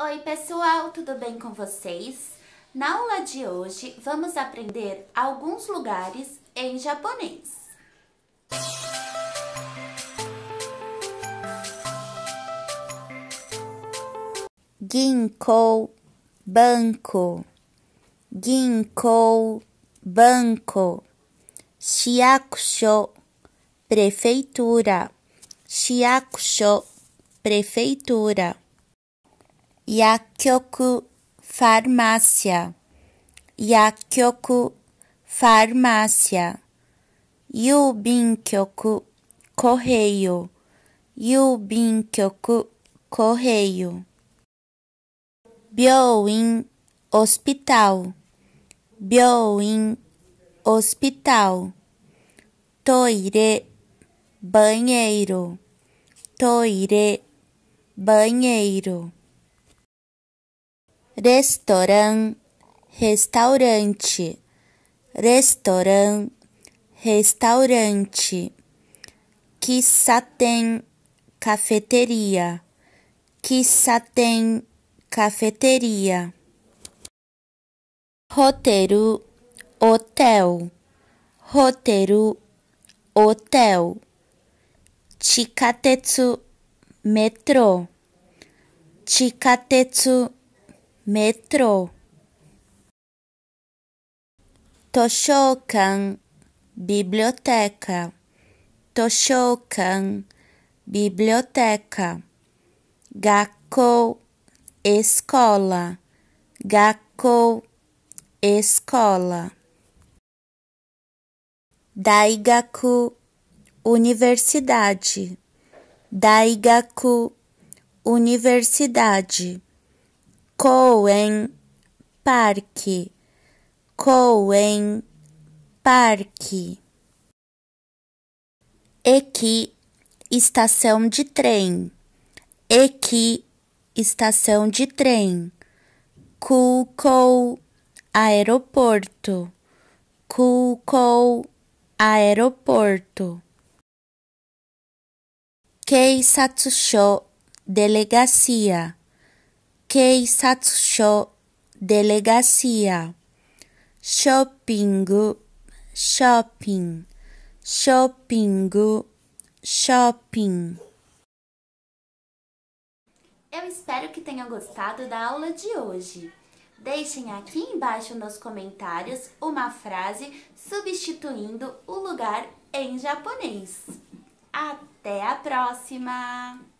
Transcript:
Oi pessoal, tudo bem com vocês? Na aula de hoje vamos aprender alguns lugares em japonês. Ginkou, banco. Ginkou, banco. Shiakusho, prefeitura. Shiakusho, prefeitura. Yakyoku farmácia. Yakyoku farmácia. Yubinkyoku correio. Yubinkyoku correio. Bioin hospital. Bioin hospital. Toire banheiro. Toire banheiro restaurant, restaurante, restaurant, restaurante, tem cafeteria, tem cafeteria, roteiro, hotel, roteiro, hotel, chikatetsu, metrô, chikatetsu, metrô, Toshokan, biblioteca, Toshokan, biblioteca, Gakko, escola, Gakko, escola, Daigaku, universidade, Daigaku, universidade. Coen, parque. Coen, parque. Equi, estação de trem. Equi, estação de trem. Kukou, aeroporto. Kukou, aeroporto. Keisatsusho, delegacia. Keisatsusho Delegacia Shopping Shopping Shopping Shopping Eu espero que tenham gostado da aula de hoje. Deixem aqui embaixo nos comentários uma frase substituindo o lugar em japonês. Até a próxima!